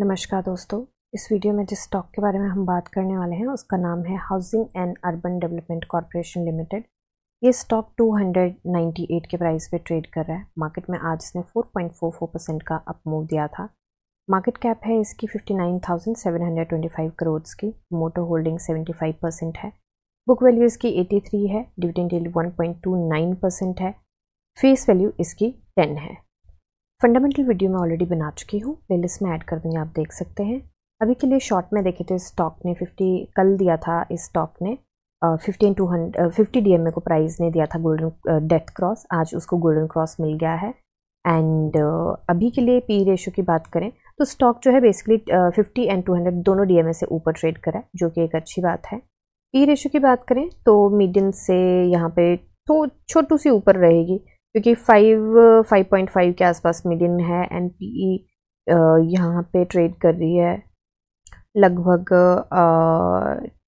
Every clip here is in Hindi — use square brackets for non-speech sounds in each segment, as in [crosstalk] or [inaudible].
नमस्कार दोस्तों इस वीडियो में जिस स्टॉक के बारे में हम बात करने वाले हैं उसका नाम है Housing and Urban Development Corporation Limited ये स्टॉक 298 के प्राइस पे ट्रेड कर रहा है मार्केट में आज इसने 4.44 परसेंट का अप मूव दिया था मार्केट कैप है इसकी 59,725 करोड़ की मोटो होल्डिंग 75 परसेंट है बुक वैल्यू इसकी 83 है डिविडेंड वन पॉइंट परसेंट है फेस वैल्यू इसकी टेन है फंडामेंटल वीडियो मैं ऑलरेडी बना चुकी हूँ प्लेलिस्ट में ऐड कर दूँगी आप देख सकते हैं अभी के लिए शॉर्ट में देखे तो इस स्टॉक ने 50 कल दिया था इस स्टॉक ने fifteen two hundred fifty D को प्राइस ने दिया था गोल्डन डेथ क्रॉस आज उसको गोल्डन क्रॉस मिल गया है एंड uh, अभी के लिए पी रेशो की बात करें तो स्टॉक जो है basically fifty and two hundred दोनों डी से ऊपर ट्रेड करा है जो कि एक अच्छी बात है पी रेशो की बात करें तो मीडियम से यहाँ पे तो छोटू सी ऊपर रहेगी क्योंकि फाइव फाइव पॉइंट फाइव के आसपास मिलियन है एंड पी ई यहाँ पर ट्रेड कर रही है लगभग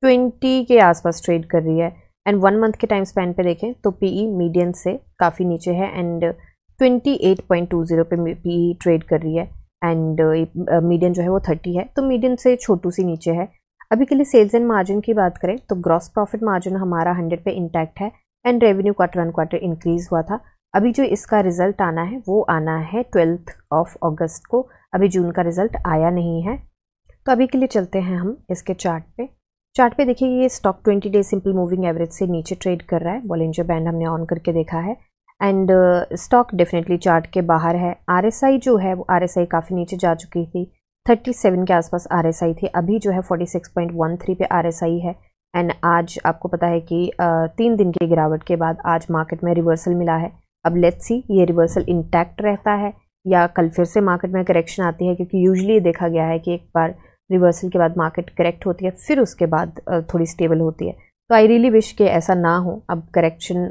ट्वेंटी के आसपास ट्रेड कर रही है एंड वन मंथ के टाइम स्पेन पे देखें तो पी ई मीडियन से काफ़ी नीचे है and twenty eight point two zero पे पी ई ट्रेड कर रही है एंड मीडियन जो है वो थर्टी है तो मीडियन से छोटू सी नीचे है अभी के लिए सेल्स एंड मार्जिन की बात करें तो ग्रॉस प्रॉफिट मार्जिन हमारा हंड्रेड पे इंटैक्ट है and revenue quarter one quarter increase हुआ था अभी जो इसका रिज़ल्ट आना है वो आना है ट्वेल्थ ऑफ अगस्त को अभी जून का रिज़ल्ट आया नहीं है तो अभी के लिए चलते हैं हम इसके चार्ट पे चार्ट पे देखिए ये stock 20 day simple moving average से नीचे ट्रेड कर रहा है बॉलेंजर बैंड हमने ऑन करके देखा है एंड स्टॉक डेफिनेटली चार्ट के बाहर है आर जो है वो आर काफ़ी नीचे जा चुकी थी थर्टी के आसपास आर थी अभी जो है फोर्टी पे आर है एंड आज आपको पता है कि uh, तीन दिन की गिरावट के बाद आज मार्केट में रिवर्सल मिला है अब लेट्स सी ये रिवर्सल इंटैक्ट रहता है या कल फिर से मार्केट में करेक्शन आती है क्योंकि यूजली देखा गया है कि एक बार रिवर्सल के बाद मार्केट करेक्ट होती है फिर उसके बाद थोड़ी स्टेबल होती है तो आई रियली विश के ऐसा ना हो अब करेक्शन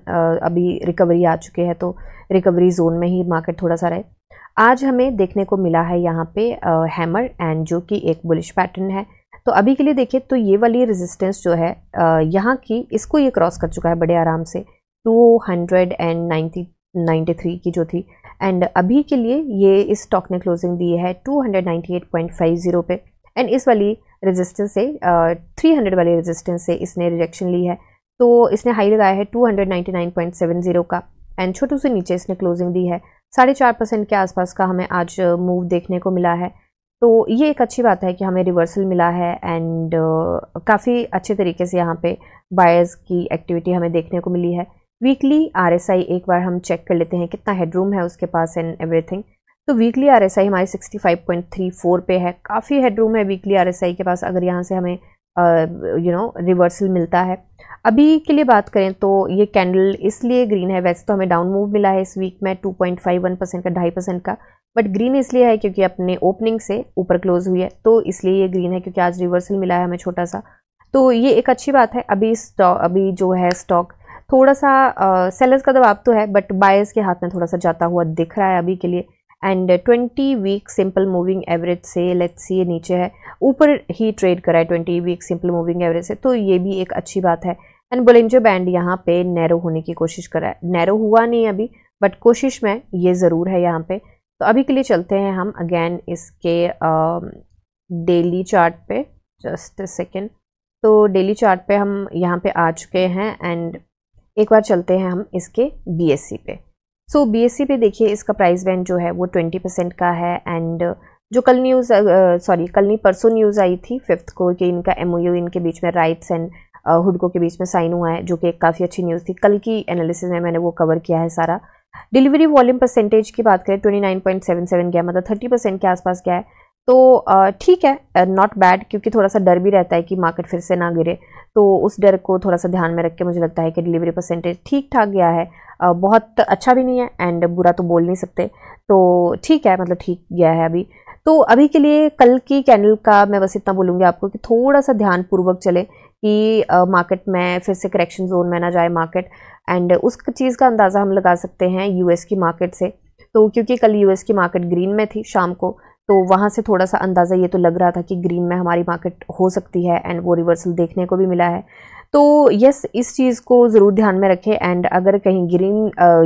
अभी रिकवरी आ चुके हैं तो रिकवरी जोन में ही मार्केट थोड़ा सा रहे आज हमें देखने को मिला है यहाँ पे हैमर एंड जो कि एक बुलिश पैटर्न है तो अभी के लिए देखिए तो ये वाली रेजिस्टेंस जो है यहाँ की इसको ये क्रॉस कर चुका है बड़े आराम से टू हंड्रेड एंड नाइन्टी 93 की जो थी एंड अभी के लिए ये इस स्टॉक ने क्लोजिंग दी है 298.50 पे एंड इस वाली रेजिस्टेंस से थ्री हंड्रेड वाली रेजिस्टेंस से इसने रिजेक्शन ली है तो इसने हाई लगाया है 299.70 का एंड छोटू से नीचे इसने क्लोजिंग दी है साढ़े चार परसेंट के आसपास का हमें आज मूव देखने को मिला है तो ये एक अच्छी बात है कि हमें रिवर्सल मिला है एंड uh, काफ़ी अच्छे तरीके से यहाँ पे बायर्स की एक्टिविटी हमें देखने को मिली है वीकली आर एक बार हम चेक कर लेते हैं कितना हेडरूम है उसके पास एंड एवरीथिंग तो वीकली आर हमारे 65.34 पे है काफ़ी हेडरूम है वीकली आर के पास अगर यहाँ से हमें यू नो रिवर्सल मिलता है अभी के लिए बात करें तो ये कैंडल इसलिए ग्रीन है वैसे तो हमें डाउन मूव मिला है इस वीक में 2.51 परसेंट का ढाई परसेंट का बट ग्रीन इसलिए है क्योंकि अपने ओपनिंग से ऊपर क्लोज हुई है तो इसलिए ये ग्रीन है क्योंकि आज रिवर्सल मिला है हमें छोटा सा तो ये एक अच्छी बात है अभी स्टॉक अभी जो है स्टॉक थोड़ा सा सेलर्स का दबाव तो है बट बायर्स के हाथ में थोड़ा सा जाता हुआ दिख रहा है अभी के लिए and twenty week simple moving average से लेट्स सी ये नीचे है ऊपर ही ट्रेड करा है twenty week simple moving average से तो ये भी एक अच्छी बात है एंड बोलेंजो बैंड यहाँ पे नैरो होने की कोशिश करा है नैरो हुआ नहीं अभी बट कोशिश में ये ज़रूर है यहाँ पे तो अभी के लिए चलते हैं हम अगेन इसके डेली चार्ट जस्ट सेकेंड तो डेली चार्ट पे हम यहाँ पे आ चुके हैं एंड एक बार चलते हैं हम इसके सी पे सो so, सी पे देखिए इसका प्राइस बैंड जो है वो ट्वेंटी परसेंट का है एंड जो कल न्यूज़ सॉरी कल नहीं परसों न्यूज़ आई थी फिफ्थ को कि इनका एम इनके बीच में राइट्स एंड हुडको के बीच में साइन हुआ है जो कि काफ़ी अच्छी न्यूज़ थी कल की एनालिसिस में मैंने वो कवर किया है सारा डिलीवरी वॉल्यूम परसेंटेज की बात करें twenty nine point seven seven गया मतलब थर्टी परसेंट के आसपास गया है तो ठीक है नॉट बैड क्योंकि थोड़ा सा डर भी रहता है कि मार्केट फिर से ना गिरे तो उस डर को थोड़ा सा ध्यान में रख के मुझे लगता है कि डिलीवरी परसेंटेज ठीक ठाक गया है बहुत अच्छा भी नहीं है एंड बुरा तो बोल नहीं सकते तो ठीक है मतलब ठीक गया है अभी तो अभी के लिए कल की कैंडल का मैं बस इतना बोलूँगी आपको कि थोड़ा सा ध्यानपूर्वक चले कि मार्केट में फिर से करेक्शन जोन में ना जाए मार्केट एंड उस चीज़ का अंदाज़ा हम लगा सकते हैं यूएस की मार्केट से तो क्योंकि कल यूएस की मार्केट ग्रीन में थी शाम को तो वहाँ से थोड़ा सा अंदाज़ा ये तो लग रहा था कि ग्रीन में हमारी मार्केट हो सकती है एंड वो रिवर्सल देखने को भी मिला है तो यस इस चीज़ को ज़रूर ध्यान में रखें एंड अगर कहीं ग्रीन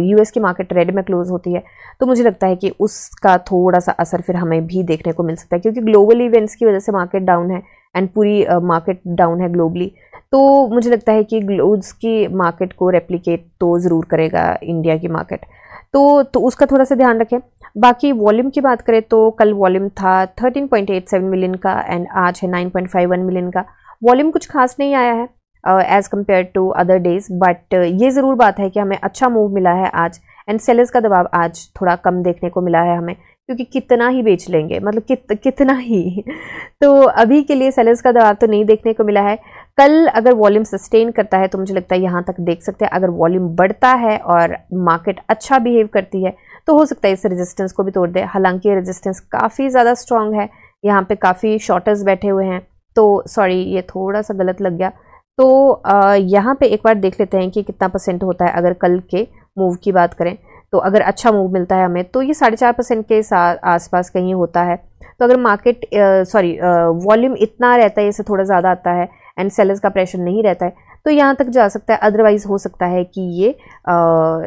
यूएस की मार्केट रेड में क्लोज़ होती है तो मुझे लगता है कि उसका थोड़ा सा असर फिर हमें भी देखने को मिल सकता है क्योंकि ग्लोबल इवेंट्स की वजह से मार्केट डाउन है एंड पूरी मार्केट डाउन है ग्लोबली तो मुझे लगता है कि तो ग्लोज की मार्केट को रेप्लीकेट तो ज़रूर करेगा इंडिया की मार्केट तो, तो उसका थोड़ा सा ध्यान रखें बाकी वॉल्यूम की बात करें तो कल वॉल्यूम था 13.87 मिलियन का एंड आज है 9.51 मिलियन का वॉल्यूम कुछ खास नहीं आया है as compare to other days but ये ज़रूर बात है कि हमें अच्छा मूव मिला है आज एंड सेलर्स का दबाव आज थोड़ा कम देखने को मिला है हमें क्योंकि कितना ही बेच लेंगे मतलब कित कितना ही [laughs] तो अभी के लिए सेलर्स का दबाव तो नहीं देखने को मिला है कल अगर वॉल्यूम सस्टेन करता है तो मुझे लगता है यहाँ तक देख सकते हैं अगर वॉल्यूम बढ़ता है और मार्केट अच्छा बिहेव करती है तो हो सकता है इस रेजिस्टेंस को भी तोड़ दे हालांकि ये रेजिस्टेंस काफ़ी ज़्यादा स्ट्रॉन्ग है यहाँ पे काफ़ी शॉर्टर्स बैठे हुए हैं तो सॉरी ये थोड़ा सा गलत लग गया तो यहाँ पे एक बार देख लेते हैं कि कितना परसेंट होता है अगर कल के मूव की बात करें तो अगर अच्छा मूव मिलता है हमें तो ये साढ़े चार परसेंट के आसपास कहीं होता है तो अगर मार्केट सॉरी वॉल्यूम इतना रहता है इससे थोड़ा ज़्यादा आता है एंड सेलर्स का प्रेशर नहीं रहता है तो यहाँ तक जा सकता है अदरवाइज़ हो सकता है कि ये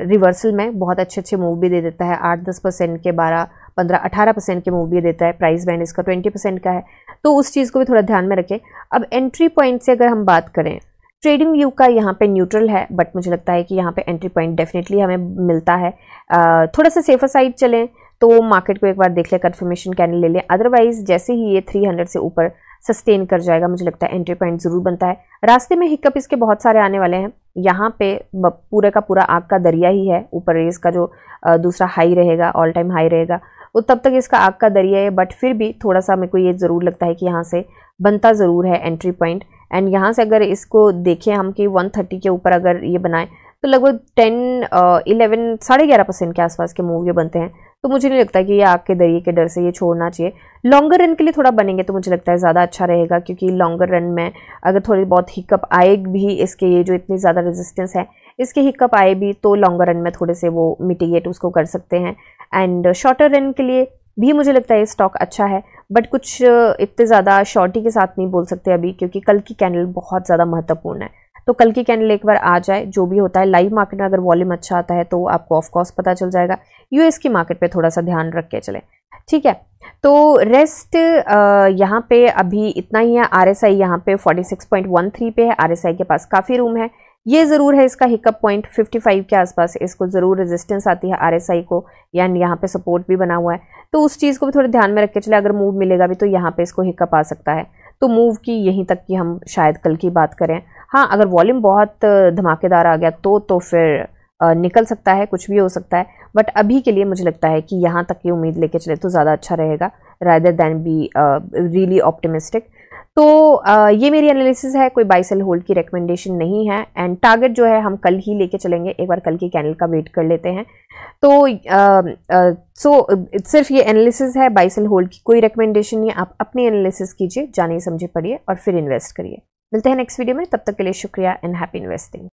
रिवर्सल में बहुत अच्छे अच्छे मूव भी दे देता है आठ दस परसेंट के बारह पंद्रह अठारह परसेंट के मूव भी देता है प्राइस बैंड इसका ट्वेंटी परसेंट का है तो उस चीज़ को भी थोड़ा ध्यान में रखें अब एंट्री पॉइंट से अगर हम बात करें ट्रेडिंग व्यू का यहाँ पे न्यूट्रल है बट मुझे लगता है कि यहाँ पे एंट्री पॉइंट डेफिनेटली हमें मिलता है थोड़ा सा सेफर साइड चलें तो मार्केट को एक बार देख लें कन्फर्मेशन कैंडल ले लें अदरवाइज जैसे ही ये 300 से ऊपर सस्टेन कर जाएगा मुझे लगता है एंट्री पॉइंट ज़रूर बनता है रास्ते में हिकअप इसके बहुत सारे आने वाले हैं यहाँ पे पूरे का पूरा आग का दरिया ही है ऊपर रेस का जो दूसरा हाई रहेगा ऑल टाइम हाई रहेगा वो तब तक इसका आग का दरिया है बट फिर भी थोड़ा सा मेरे को ये ज़रूर लगता है कि यहाँ से बनता ज़रूर है एंट्री पॉइंट एंड यहाँ से अगर इसको देखें हम कि वन के ऊपर अगर ये बनाएं तो लगभग टेन इलेवन साढ़े ग्यारह परसेंट के आसपास के मूव ये बनते हैं तो मुझे नहीं लगता कि ये आग के दरिए के डर से ये छोड़ना चाहिए लॉन्गर रन के लिए थोड़ा बनेंगे तो मुझे लगता है ज़्यादा अच्छा रहेगा क्योंकि लॉन्गर रन में अगर थोड़ी बहुत हिकअप आए भी इसके ये जो इतनी ज़्यादा रेजिस्टेंस है इसके हिकअप आए भी तो लॉन्गर रन में थोड़े से वो मिटिगेट उसको कर सकते हैं एंड शॉर्टर रन के लिए भी मुझे लगता है ये स्टॉक अच्छा है बट कुछ इतने ज़्यादा शॉर्टी के साथ नहीं बोल सकते अभी क्योंकि कल की कैंडल बहुत ज़्यादा महत्वपूर्ण है तो कल की कैंडल एक बार आ जाए जो भी होता है लाइव मार्केट में अगर वॉल्यूम अच्छा आता है तो आपको ऑफ कॉस्ट पता चल जाएगा यूएस की मार्केट पे थोड़ा सा ध्यान रख के चले ठीक है तो रेस्ट यहाँ पे अभी इतना ही है आर एस आई यहाँ पे 46.13 पे है आर एस आई के पास काफ़ी रूम है ये ज़रूर है इसका हिकअप पॉइंट 55 के आसपास इसको ज़रूर रेजिस्टेंस आती है आरएसआई को या यहाँ पे सपोर्ट भी बना हुआ है तो उस चीज़ को भी थोड़ा ध्यान में रख के चले अगर मूव मिलेगा भी तो यहाँ पे इसको हिकअप आ सकता है तो मूव की यहीं तक की हम शायद कल की बात करें हाँ अगर वॉल्यूम बहुत धमाकेदार आ गया तो तो फिर निकल सकता है कुछ भी हो सकता है बट अभी के लिए मुझे लगता है कि यहाँ तक की उम्मीद लेके चले तो ज़्यादा अच्छा रहेगा rather than be really optimistic तो आ, ये मेरी एनालिसिस है कोई बाई सेल होल्ड की रिकमेंडेशन नहीं है एंड टारगेट जो है हम कल ही लेके चलेंगे एक बार कल की कैनल का वेट कर लेते हैं तो सो so, सिर्फ ये एनालिसिस है बाई सेल होल्ड की कोई रिकमेंडेशन नहीं आप अपनी एनालिसिस कीजिए जाने समझे पढ़िए और फिर इन्वेस्ट करिए मिलते हैं नेक्स्ट वीडियो में तब तक के लिए शुक्रिया एंड हैप्पी इन्वेस्टिंग